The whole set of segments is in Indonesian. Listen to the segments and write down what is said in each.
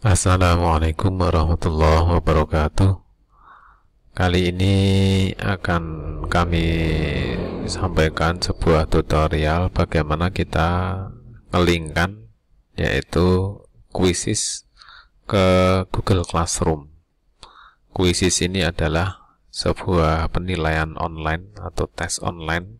Assalamualaikum warahmatullahi wabarakatuh Kali ini akan kami sampaikan sebuah tutorial bagaimana kita melingkan yaitu kuisis ke Google Classroom Kuisis ini adalah sebuah penilaian online atau tes online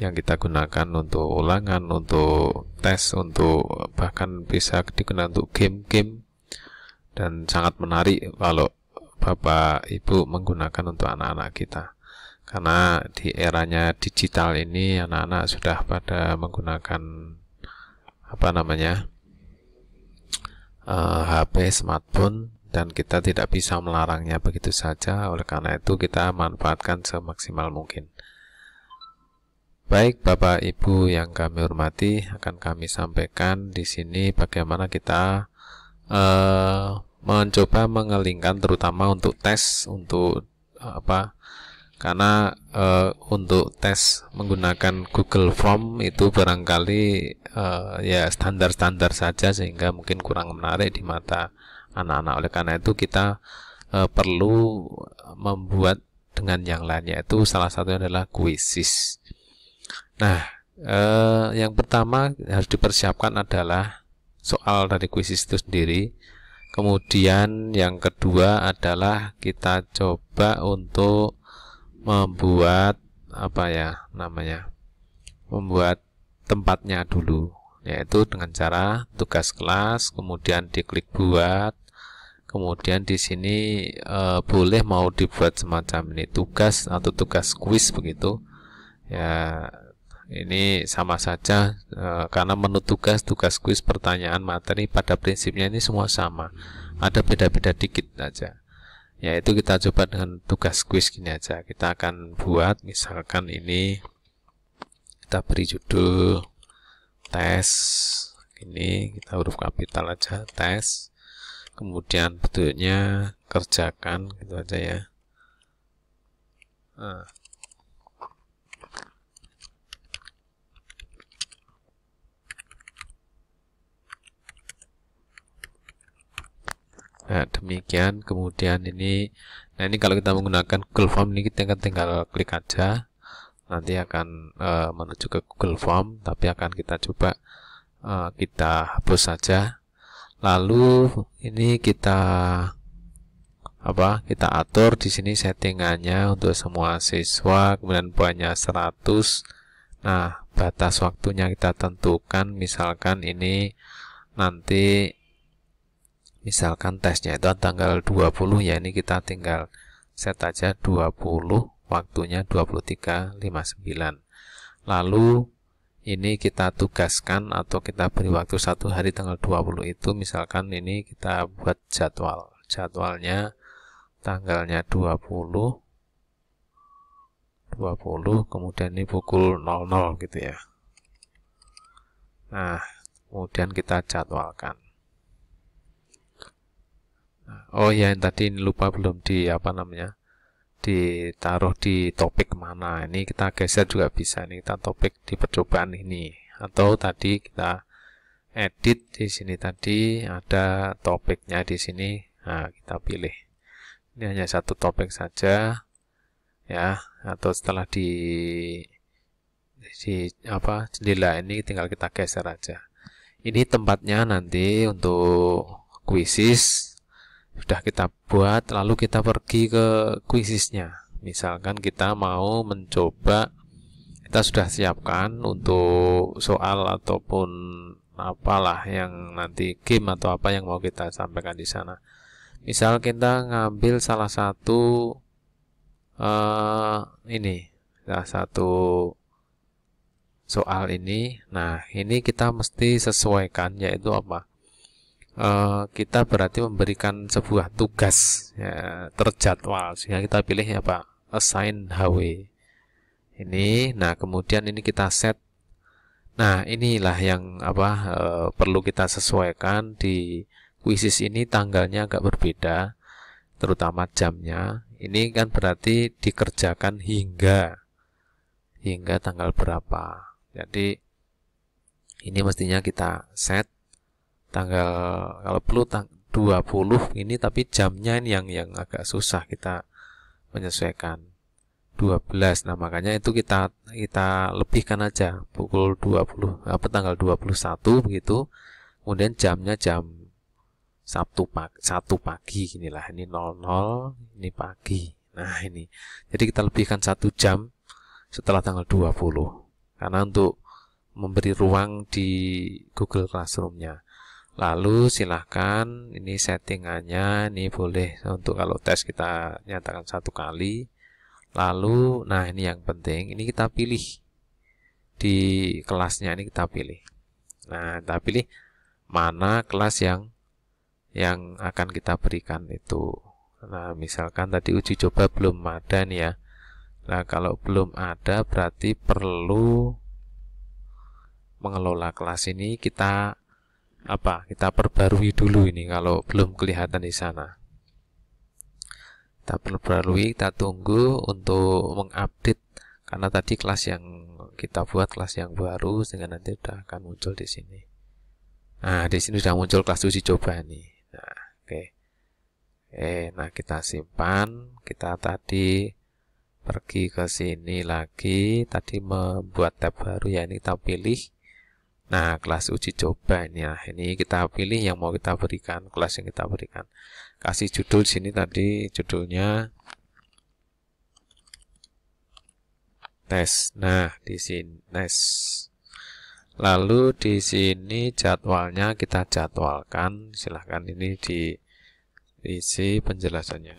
yang kita gunakan untuk ulangan, untuk tes, untuk bahkan bisa digunakan untuk game-game dan sangat menarik kalau Bapak Ibu menggunakan untuk anak-anak kita. Karena di eranya digital ini anak-anak sudah pada menggunakan apa namanya? Uh, eh, HP smartphone dan kita tidak bisa melarangnya begitu saja. Oleh karena itu, kita manfaatkan semaksimal mungkin. Baik Bapak Ibu yang kami hormati, akan kami sampaikan di sini bagaimana kita uh, mencoba mengelingkan terutama untuk tes untuk apa? Karena uh, untuk tes menggunakan Google Form itu barangkali uh, ya standar-standar saja sehingga mungkin kurang menarik di mata anak-anak. Oleh karena itu kita uh, perlu membuat dengan yang lainnya itu salah satunya adalah kuisis Nah, eh, yang pertama harus dipersiapkan adalah soal dari kuisis itu sendiri. Kemudian yang kedua adalah kita coba untuk membuat apa ya namanya? membuat tempatnya dulu yaitu dengan cara tugas kelas, kemudian diklik buat. Kemudian di sini e, boleh mau dibuat semacam ini tugas atau tugas kuis begitu ya ini sama saja e, karena menu tugas, tugas kuis, pertanyaan materi pada prinsipnya ini semua sama. Ada beda-beda dikit aja. Yaitu kita coba dengan tugas kuis gini aja. Kita akan buat misalkan ini kita beri judul tes ini kita huruf kapital aja tes kemudian bentuknya kerjakan gitu aja ya nah, Nah, demikian kemudian ini nah ini kalau kita menggunakan Google Form ini kita akan tinggal klik aja nanti akan uh, menuju ke Google Form tapi akan kita coba uh, kita hapus saja lalu ini kita apa kita atur di sini settingannya untuk semua siswa kemudian banyak 100 nah batas waktunya kita tentukan misalkan ini nanti misalkan tesnya itu tanggal 20 ya ini kita tinggal set aja 20 waktunya 23.59 lalu ini kita tugaskan atau kita beri waktu satu hari tanggal 20 itu misalkan ini kita buat jadwal jadwalnya tanggalnya 20 20 kemudian ini pukul 00 gitu ya nah kemudian kita jadwalkan oh ya yang tadi lupa belum di apa namanya ditaruh di topik mana ini kita geser juga bisa nih kita topik di percobaan ini atau tadi kita edit di sini tadi ada topiknya di sini nah kita pilih ini hanya satu topik saja ya atau setelah di di apa jendela ini tinggal kita geser aja ini tempatnya nanti untuk kuisis sudah kita buat lalu kita pergi ke kuisisnya misalkan kita mau mencoba kita sudah siapkan untuk soal ataupun apalah yang nanti game atau apa yang mau kita sampaikan di sana misal kita ngambil salah satu uh, ini salah satu soal ini nah ini kita mesti sesuaikan yaitu apa e, kita berarti memberikan sebuah tugas ya, terjadwal sehingga kita pilih ya Pak assign HW ini nah kemudian ini kita set nah inilah yang apa e, perlu kita sesuaikan di kuisis ini tanggalnya agak berbeda terutama jamnya ini kan berarti dikerjakan hingga hingga tanggal berapa jadi ini mestinya kita set tanggal kalau perlu tang 20 ini tapi jamnya ini yang yang agak susah kita menyesuaikan 12 nah makanya itu kita kita lebihkan aja pukul 20 apa tanggal 21 begitu kemudian jamnya jam Sabtu pagi satu pagi inilah ini 00 ini pagi nah ini jadi kita lebihkan satu jam setelah tanggal 20 karena untuk memberi ruang di Google Classroomnya nya lalu silahkan ini settingannya ini boleh untuk kalau tes kita nyatakan satu kali lalu nah ini yang penting ini kita pilih di kelasnya ini kita pilih nah kita pilih mana kelas yang yang akan kita berikan itu nah misalkan tadi uji coba belum ada nih ya nah kalau belum ada berarti perlu mengelola kelas ini kita apa kita perbarui dulu ini kalau belum kelihatan di sana kita perbarui kita tunggu untuk mengupdate karena tadi kelas yang kita buat kelas yang baru sehingga nanti sudah akan muncul di sini nah di sini sudah muncul kelas uji coba nih nah oke okay. eh nah kita simpan kita tadi pergi ke sini lagi tadi membuat tab baru ya ini kita pilih Nah, kelas uji coba ini ya. Ini kita pilih yang mau kita berikan, kelas yang kita berikan. Kasih judul sini tadi judulnya tes. Nah, di sini tes. Lalu di sini jadwalnya kita jadwalkan. Silahkan ini diisi penjelasannya.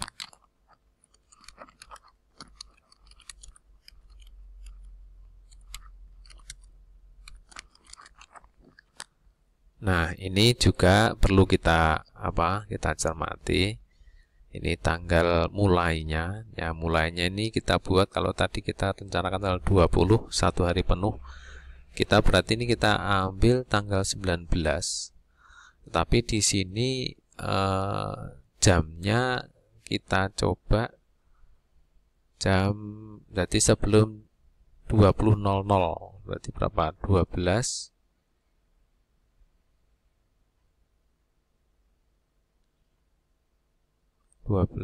Nah, ini juga perlu kita apa? Kita cermati. Ini tanggal mulainya. Ya, mulainya ini kita buat kalau tadi kita rencanakan tanggal 20, satu hari penuh. Kita berarti ini kita ambil tanggal 19. Tapi di sini eh, jamnya kita coba jam berarti sebelum 20.00 berarti berapa 12 12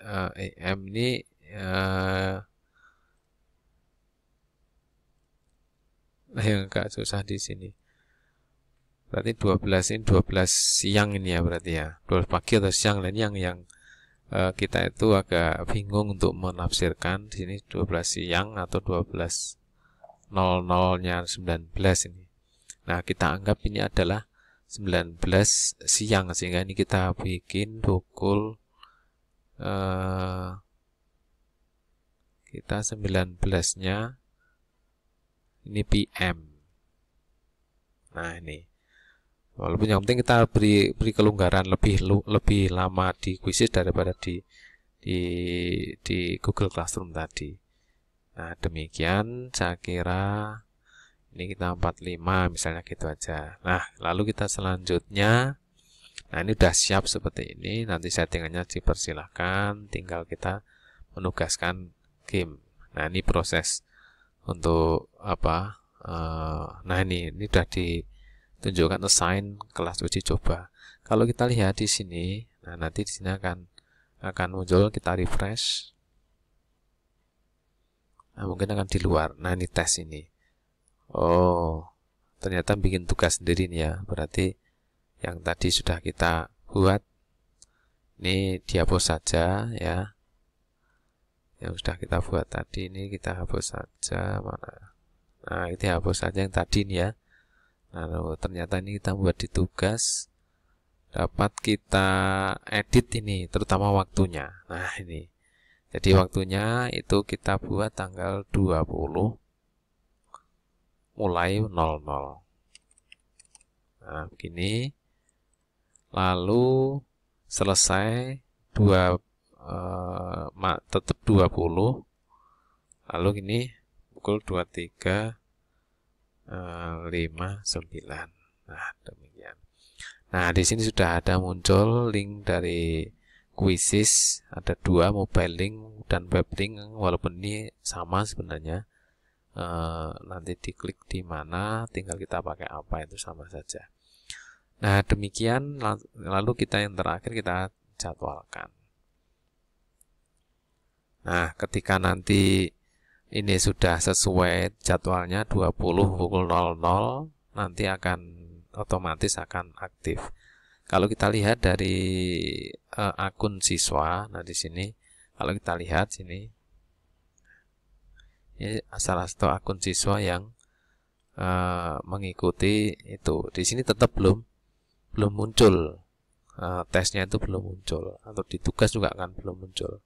uh, AM ini uh, yang agak susah di sini. Berarti 12 ini 12 siang ini ya berarti ya. 12 pagi atau siang lain yang yang uh, kita itu agak bingung untuk menafsirkan di sini 12 siang atau 12 00-nya 19 ini. Nah, kita anggap ini adalah 19 siang sehingga ini kita bikin pukul Eh, kita 19-nya ini PM. Nah, ini. Walaupun yang penting kita beri beri kelonggaran lebih lebih lama di kuisis daripada di di di Google Classroom tadi. Nah, demikian saya kira ini kita 45 misalnya gitu aja. Nah, lalu kita selanjutnya Nah, ini sudah siap seperti ini. Nanti settingannya dipersilahkan. Tinggal kita menugaskan game. Nah, ini proses untuk apa? Uh, nah, ini ini sudah ditunjukkan assign kelas uji coba. Kalau kita lihat di sini, nah nanti di sini akan akan muncul kita refresh. Nah, mungkin akan di luar. Nah, ini tes ini. Oh, ternyata bikin tugas sendiri nih ya. Berarti yang tadi sudah kita buat. Ini dihapus saja ya. Yang sudah kita buat tadi ini kita hapus saja mana. Nah, kita hapus saja yang tadi nih ya. Nah, Lalu ternyata ini kita buat di tugas dapat kita edit ini terutama waktunya. Nah, ini. Jadi waktunya itu kita buat tanggal 20 mulai 00. Nah, begini lalu selesai dua eh, tetap 20 lalu ini pukul 23 5 59 nah demikian nah di sini sudah ada muncul link dari kuisis ada dua mobile link dan web link walaupun ini sama sebenarnya e, nanti diklik di mana tinggal kita pakai apa itu sama saja Nah, demikian lalu kita yang terakhir kita jadwalkan. Nah, ketika nanti ini sudah sesuai jadwalnya 20 pukul 00 nanti akan otomatis akan aktif. Kalau kita lihat dari uh, akun siswa, nah di sini kalau kita lihat sini ini salah satu akun siswa yang uh, mengikuti itu. Di sini tetap belum belum muncul uh, tesnya itu belum muncul atau ditugas juga kan belum muncul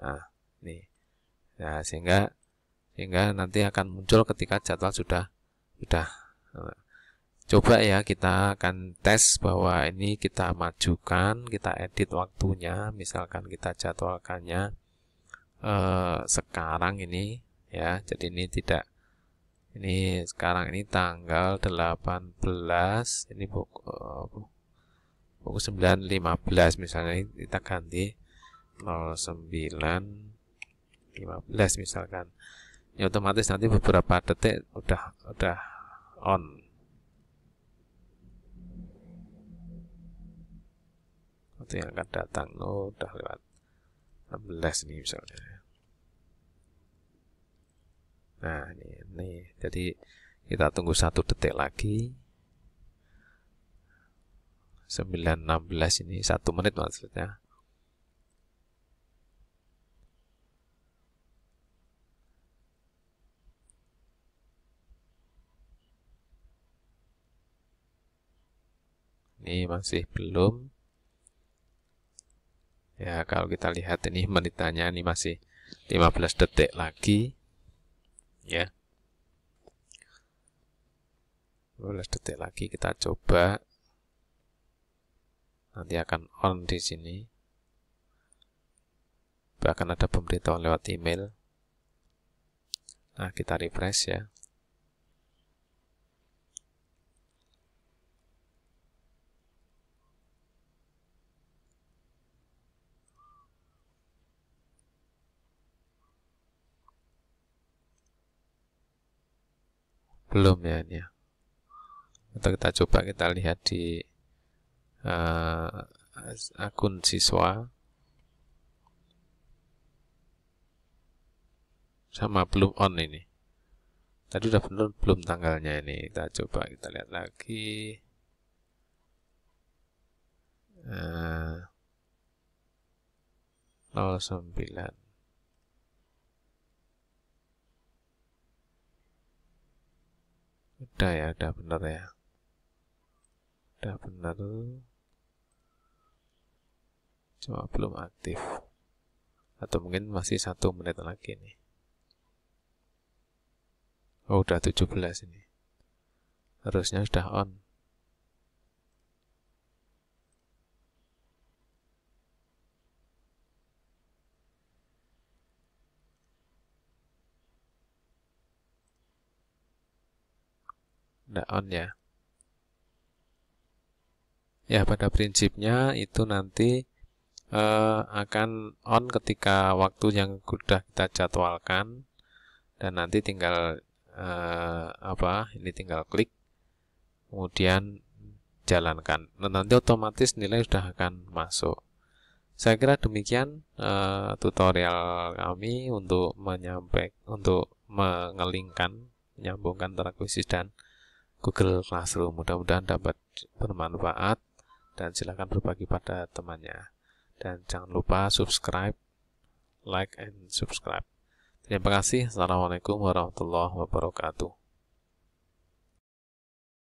nah nih nah sehingga sehingga nanti akan muncul ketika jadwal sudah sudah uh, coba ya kita akan tes bahwa ini kita majukan kita edit waktunya misalkan kita jadwalkannya uh, sekarang ini ya jadi ini tidak ini sekarang ini tanggal 18 ini pokok pokok 9 15 misalnya kita ganti 09 15 misalkan ya otomatis nanti beberapa detik udah udah on itu yang akan datang oh udah lewat 16 ini misalnya Nah, ini, ini. Jadi kita tunggu satu detik lagi. 9.16 ini satu menit maksudnya. Ini masih belum. Ya, kalau kita lihat ini menitannya ini masih 15 detik lagi ya 12 detik lagi kita coba nanti akan on di sini bahkan ada pemberitahuan lewat email nah kita refresh ya belum ya ini ya atau kita coba kita lihat di uh, akun siswa sama belum on ini tadi udah benar belum tanggalnya ini kita coba kita lihat lagi uh, eh, 09 Udah ya, udah bener ya. Udah bener. Cuma belum aktif. Atau mungkin masih satu menit lagi nih. Oh, udah 17 ini. Harusnya sudah on. tidak on ya. Ya, pada prinsipnya itu nanti eh, akan on ketika waktu yang sudah kita jadwalkan dan nanti tinggal eh, apa? Ini tinggal klik kemudian jalankan. Nah, nanti otomatis nilai sudah akan masuk. Saya kira demikian eh, tutorial kami untuk menyampaikan untuk mengelingkan, menyambungkan terkuisis dan Google Classroom. Mudah-mudahan dapat bermanfaat dan silakan berbagi pada temannya. Dan jangan lupa subscribe, like, and subscribe. Terima kasih. Assalamualaikum warahmatullahi wabarakatuh.